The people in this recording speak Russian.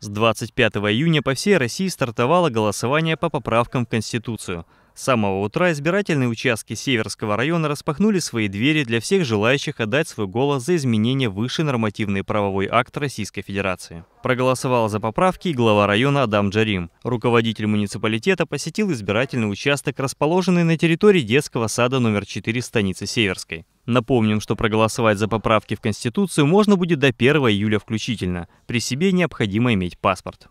С 25 июня по всей России стартовало голосование по поправкам в Конституцию – с самого утра избирательные участки Северского района распахнули свои двери для всех желающих отдать свой голос за изменение выше нормативный правовой акт Российской Федерации. Проголосовал за поправки глава района Адам Джарим. Руководитель муниципалитета посетил избирательный участок, расположенный на территории детского сада номер 4 станицы Северской. Напомним, что проголосовать за поправки в Конституцию можно будет до 1 июля включительно. При себе необходимо иметь паспорт.